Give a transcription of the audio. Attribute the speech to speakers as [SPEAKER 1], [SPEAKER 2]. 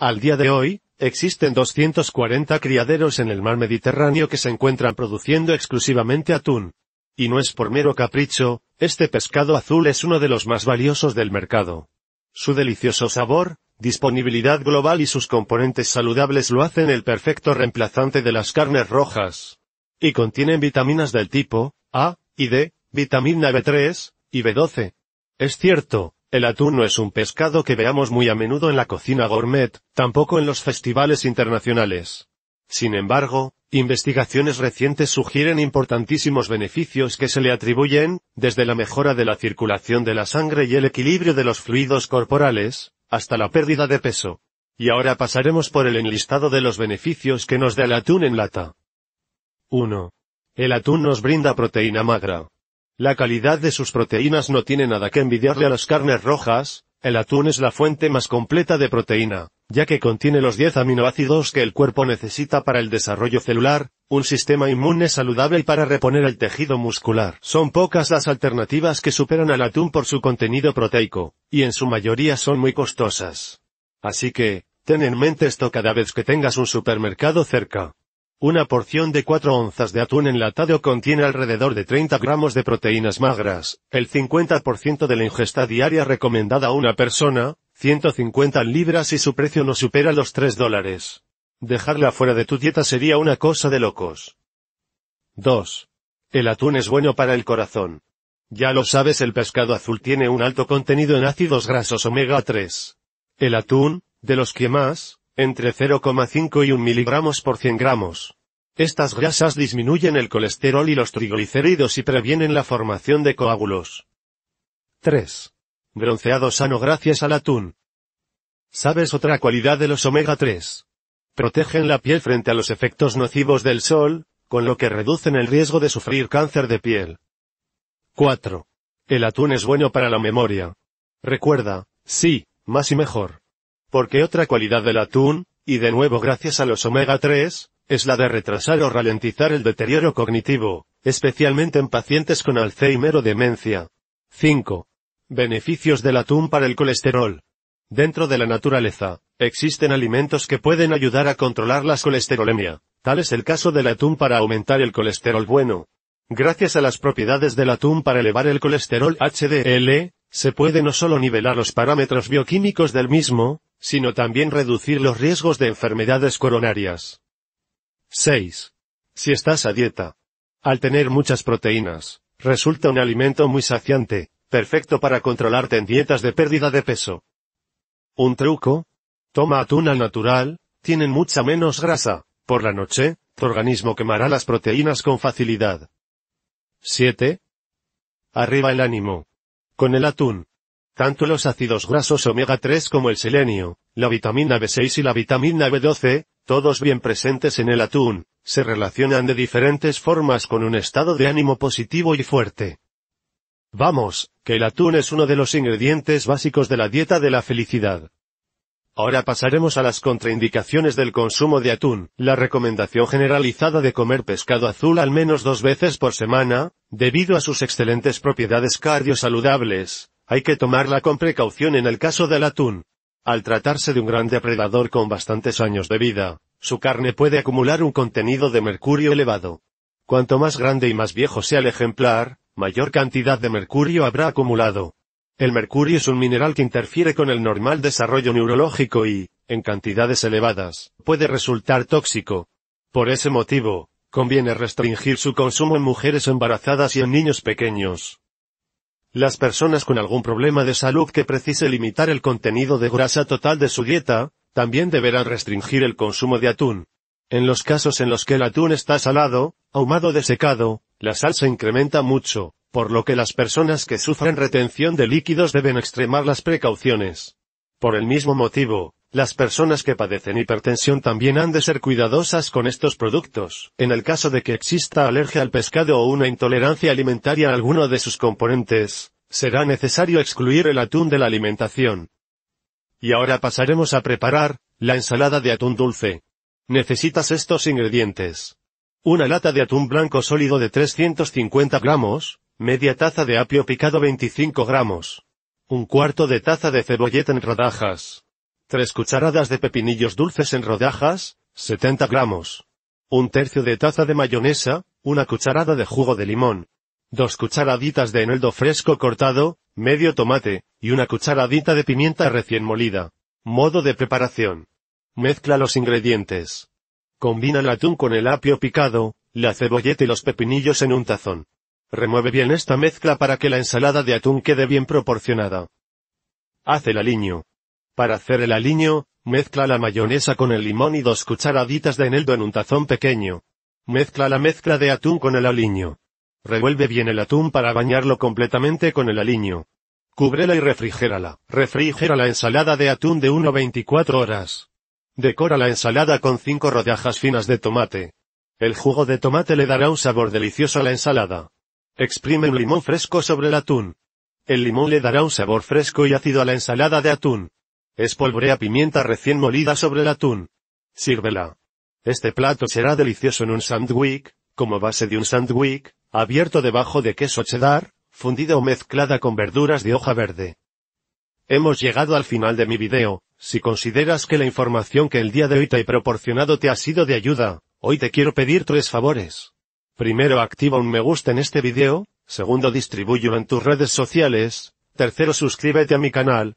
[SPEAKER 1] Al día de hoy, existen 240 criaderos en el mar Mediterráneo que se encuentran produciendo exclusivamente atún. Y no es por mero capricho, este pescado azul es uno de los más valiosos del mercado. Su delicioso sabor, disponibilidad global y sus componentes saludables lo hacen el perfecto reemplazante de las carnes rojas. Y contienen vitaminas del tipo A y D, vitamina B3 y B12. Es cierto, el atún no es un pescado que veamos muy a menudo en la cocina gourmet, tampoco en los festivales internacionales. Sin embargo, investigaciones recientes sugieren importantísimos beneficios que se le atribuyen, desde la mejora de la circulación de la sangre y el equilibrio de los fluidos corporales, hasta la pérdida de peso. Y ahora pasaremos por el enlistado de los beneficios que nos da el atún en lata. 1. El atún nos brinda proteína magra. La calidad de sus proteínas no tiene nada que envidiarle a las carnes rojas, el atún es la fuente más completa de proteína, ya que contiene los 10 aminoácidos que el cuerpo necesita para el desarrollo celular, un sistema inmune saludable y para reponer el tejido muscular. Son pocas las alternativas que superan al atún por su contenido proteico, y en su mayoría son muy costosas. Así que, ten en mente esto cada vez que tengas un supermercado cerca. Una porción de 4 onzas de atún enlatado contiene alrededor de 30 gramos de proteínas magras, el 50% de la ingesta diaria recomendada a una persona, 150 libras y su precio no supera los 3 dólares. Dejarla fuera de tu dieta sería una cosa de locos. 2. El atún es bueno para el corazón. Ya lo sabes, el pescado azul tiene un alto contenido en ácidos grasos omega 3. El atún, de los que más, entre 0,5 y 1 miligramos por 100 gramos. Estas grasas disminuyen el colesterol y los triglicéridos y previenen la formación de coágulos. 3. Bronceado sano gracias al atún. ¿Sabes otra cualidad de los omega 3? Protegen la piel frente a los efectos nocivos del sol, con lo que reducen el riesgo de sufrir cáncer de piel. 4. El atún es bueno para la memoria. Recuerda, sí, más y mejor. Porque otra cualidad del atún, y de nuevo gracias a los omega 3, es la de retrasar o ralentizar el deterioro cognitivo, especialmente en pacientes con Alzheimer o demencia. 5. Beneficios del atún para el colesterol. Dentro de la naturaleza, existen alimentos que pueden ayudar a controlar la colesterolemia. Tal es el caso del atún para aumentar el colesterol bueno. Gracias a las propiedades del atún para elevar el colesterol HDL, se puede no solo nivelar los parámetros bioquímicos del mismo, sino también reducir los riesgos de enfermedades coronarias. 6. Si estás a dieta. Al tener muchas proteínas, resulta un alimento muy saciante, perfecto para controlarte en dietas de pérdida de peso. ¿Un truco? Toma atún al natural, tienen mucha menos grasa, por la noche, tu organismo quemará las proteínas con facilidad. 7. Arriba el ánimo. Con el atún, tanto los ácidos grasos omega 3 como el selenio, la vitamina B6 y la vitamina B12, todos bien presentes en el atún, se relacionan de diferentes formas con un estado de ánimo positivo y fuerte. Vamos, que el atún es uno de los ingredientes básicos de la dieta de la felicidad. Ahora pasaremos a las contraindicaciones del consumo de atún. La recomendación generalizada de comer pescado azul al menos dos veces por semana, debido a sus excelentes propiedades cardiosaludables, hay que tomarla con precaución en el caso del atún. Al tratarse de un gran depredador con bastantes años de vida, su carne puede acumular un contenido de mercurio elevado. Cuanto más grande y más viejo sea el ejemplar, mayor cantidad de mercurio habrá acumulado. El mercurio es un mineral que interfiere con el normal desarrollo neurológico y, en cantidades elevadas, puede resultar tóxico. Por ese motivo, conviene restringir su consumo en mujeres embarazadas y en niños pequeños. Las personas con algún problema de salud que precise limitar el contenido de grasa total de su dieta, también deberán restringir el consumo de atún. En los casos en los que el atún está salado, ahumado o desecado, la sal se incrementa mucho, por lo que las personas que sufren retención de líquidos deben extremar las precauciones. Por el mismo motivo, las personas que padecen hipertensión también han de ser cuidadosas con estos productos, en el caso de que exista alergia al pescado o una intolerancia alimentaria a alguno de sus componentes, será necesario excluir el atún de la alimentación. Y ahora pasaremos a preparar, la ensalada de atún dulce. Necesitas estos ingredientes. Una lata de atún blanco sólido de 350 gramos, media taza de apio picado 25 gramos, un cuarto de taza de cebolleta en rodajas, 3 cucharadas de pepinillos dulces en rodajas, 70 gramos. Un tercio de taza de mayonesa, una cucharada de jugo de limón. Dos cucharaditas de eneldo fresco cortado, medio tomate, y una cucharadita de pimienta recién molida. Modo de preparación. Mezcla los ingredientes. Combina el atún con el apio picado, la cebolleta y los pepinillos en un tazón. Remueve bien esta mezcla para que la ensalada de atún quede bien proporcionada. Haz el aliño. Para hacer el aliño, mezcla la mayonesa con el limón y dos cucharaditas de eneldo en un tazón pequeño. Mezcla la mezcla de atún con el aliño. Revuelve bien el atún para bañarlo completamente con el aliño. Cúbrela y refrigérala. Refrigera la ensalada de atún de 1 a 24 horas. Decora la ensalada con 5 rodajas finas de tomate. El jugo de tomate le dará un sabor delicioso a la ensalada. Exprime un limón fresco sobre el atún. El limón le dará un sabor fresco y ácido a la ensalada de atún. Espolvorea pimienta recién molida sobre el atún. Sírvela. Este plato será delicioso en un sandwich, como base de un sandwich, abierto debajo de queso cheddar, fundida o mezclada con verduras de hoja verde. Hemos llegado al final de mi video, si consideras que la información que el día de hoy te he proporcionado te ha sido de ayuda, hoy te quiero pedir tres favores. Primero activa un me gusta en este video, segundo distribuyo en tus redes sociales, tercero suscríbete a mi canal,